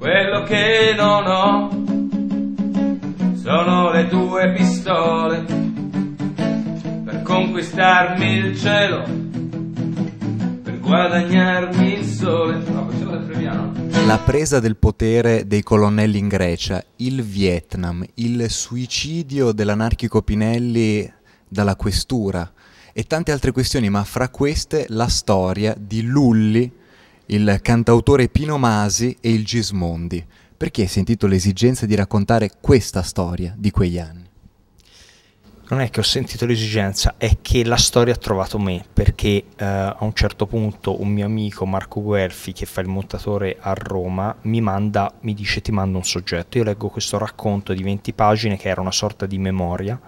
Quello che non ho sono le tue pistole per conquistarmi il cielo, per guadagnarmi il sole. No, facciamo del premiano. La presa del potere dei colonnelli in Grecia, il Vietnam, il suicidio dell'anarchico Pinelli dalla questura e tante altre questioni, ma fra queste la storia di Lulli il cantautore Pino Masi e il Gismondi. Perché hai sentito l'esigenza di raccontare questa storia di quegli anni? Non è che ho sentito l'esigenza, è che la storia ha trovato me, perché eh, a un certo punto un mio amico Marco Guelfi, che fa il montatore a Roma, mi manda, mi dice ti mando un soggetto. Io leggo questo racconto di 20 pagine che era una sorta di memoria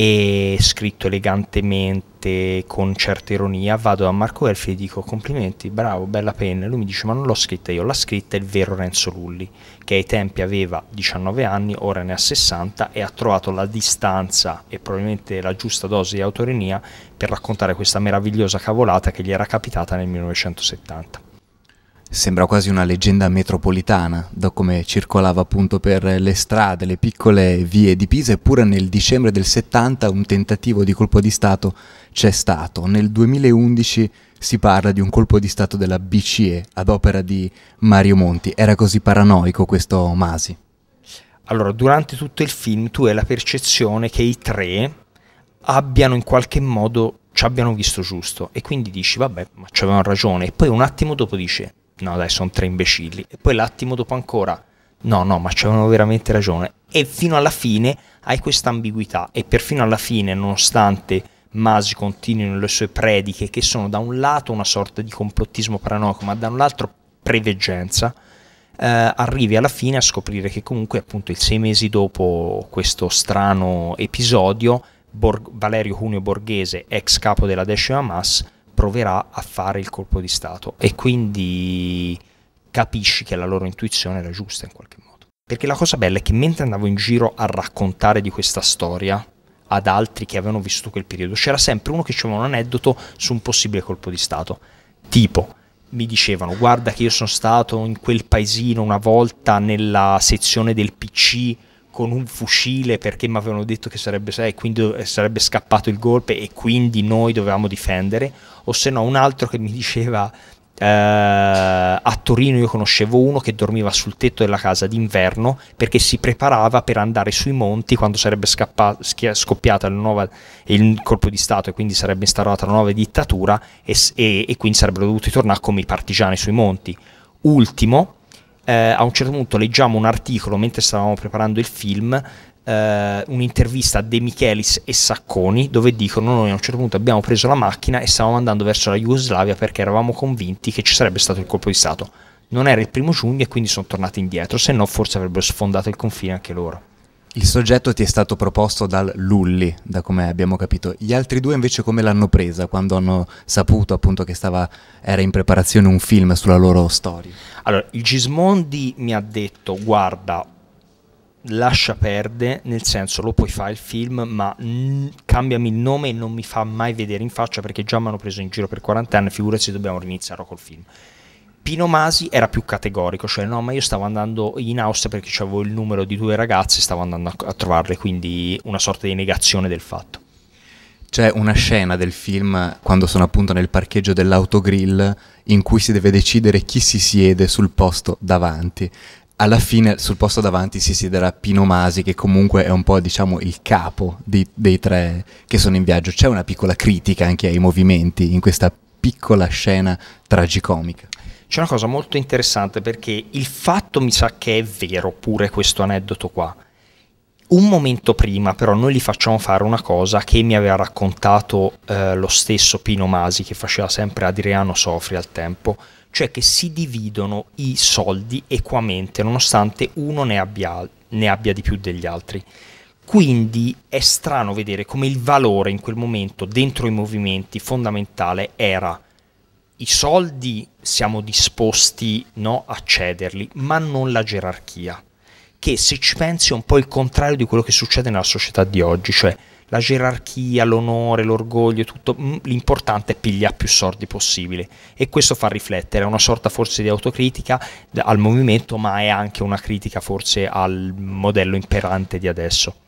e scritto elegantemente con certa ironia vado da Marco Elfi e dico complimenti, bravo, bella penna lui mi dice ma non l'ho scritta io, l'ha scritta il vero Renzo Lulli che ai tempi aveva 19 anni, ora ne ha 60 e ha trovato la distanza e probabilmente la giusta dose di autoironia per raccontare questa meravigliosa cavolata che gli era capitata nel 1970 Sembra quasi una leggenda metropolitana, da come circolava appunto per le strade, le piccole vie di Pisa, eppure nel dicembre del 70 un tentativo di colpo di Stato c'è stato. Nel 2011 si parla di un colpo di Stato della BCE ad opera di Mario Monti. Era così paranoico questo Masi? Allora, durante tutto il film tu hai la percezione che i tre abbiano in qualche modo ci abbiano visto giusto e quindi dici vabbè ma ci avevano ragione e poi un attimo dopo dice no dai, sono tre imbecilli. E poi l'attimo dopo ancora, no, no, ma c'avevano veramente ragione. E fino alla fine hai questa ambiguità e perfino alla fine, nonostante Masi continuino le sue prediche, che sono da un lato una sorta di complottismo paranoico, ma da un altro preveggenza, eh, arrivi alla fine a scoprire che comunque appunto il sei mesi dopo questo strano episodio, Bor- Valerio Cuneo Borghese, ex capo della Decima Mas, proverà a fare il colpo di Stato e quindi capisci che la loro intuizione era giusta in qualche modo. Perché la cosa bella è che mentre andavo in giro a raccontare di questa storia ad altri che avevano vissuto quel periodo, c'era sempre uno che diceva un aneddoto su un possibile colpo di Stato. Tipo, mi dicevano guarda che io sono stato in quel paesino una volta nella sezione del PC con un fucile perché mi avevano detto che sarebbe, sai, quindi sarebbe scappato il golpe e quindi noi dovevamo difendere, o se no un altro che mi diceva Uh, a Torino io conoscevo uno che dormiva sul tetto della casa d'inverno perché si preparava per andare sui monti quando sarebbe scappa- scoppiata la nuova, il colpo di Stato e quindi sarebbe instaurata la nuova dittatura e, e, e quindi sarebbero dovuti tornare come i partigiani sui monti. Ultimo, eh, a un certo punto leggiamo un articolo mentre stavamo preparando il film Uh, un'intervista a De Michelis e Sacconi dove dicono noi a un certo punto abbiamo preso la macchina e stavamo andando verso la Jugoslavia perché eravamo convinti che ci sarebbe stato il colpo di Stato. Non era il primo giugno e quindi sono tornati indietro, se no forse avrebbero sfondato il confine anche loro. Il soggetto ti è stato proposto dal Lulli, da come abbiamo capito. Gli altri due invece come l'hanno presa quando hanno saputo appunto che stava, era in preparazione un film sulla loro storia? Allora, il Gismondi mi ha detto guarda, lascia perdere, nel senso lo puoi fare il film, ma cambiami il nome e non mi fa mai vedere in faccia perché già mi hanno preso in giro per 40 anni, figurati se dobbiamo riniziare col film. Pino Masi era più categorico, cioè no, ma io stavo andando in Austria perché avevo il numero di due ragazze e stavo andando a, a trovarle, quindi una sorta di negazione del fatto. C'è una scena del film quando sono appunto nel parcheggio dell'autogrill in cui si deve decidere chi si siede sul posto davanti alla fine sul posto davanti si siederà Pino Masi, che comunque è un po' diciamo il capo di, dei tre che sono in viaggio. C'è una piccola critica anche ai movimenti in questa piccola scena tragicomica c'è una cosa molto interessante perché il fatto mi sa che è vero pure questo aneddoto qua. Un momento prima però noi gli facciamo fare una cosa che mi aveva raccontato eh, lo stesso Pino Masi che faceva sempre Adriano Sofri al tempo, cioè che si dividono i soldi equamente nonostante uno ne abbia, ne abbia di più degli altri. Quindi è strano vedere come il valore in quel momento dentro i movimenti fondamentale era i soldi siamo disposti no, a cederli, ma non la gerarchia, che se ci pensi è un po' il contrario di quello che succede nella società di oggi, cioè la gerarchia, l'onore, l'orgoglio, tutto, mm, l'importante è pigliare più soldi possibile e questo fa riflettere, è una sorta forse di autocritica al movimento, ma è anche una critica forse al modello imperante di adesso.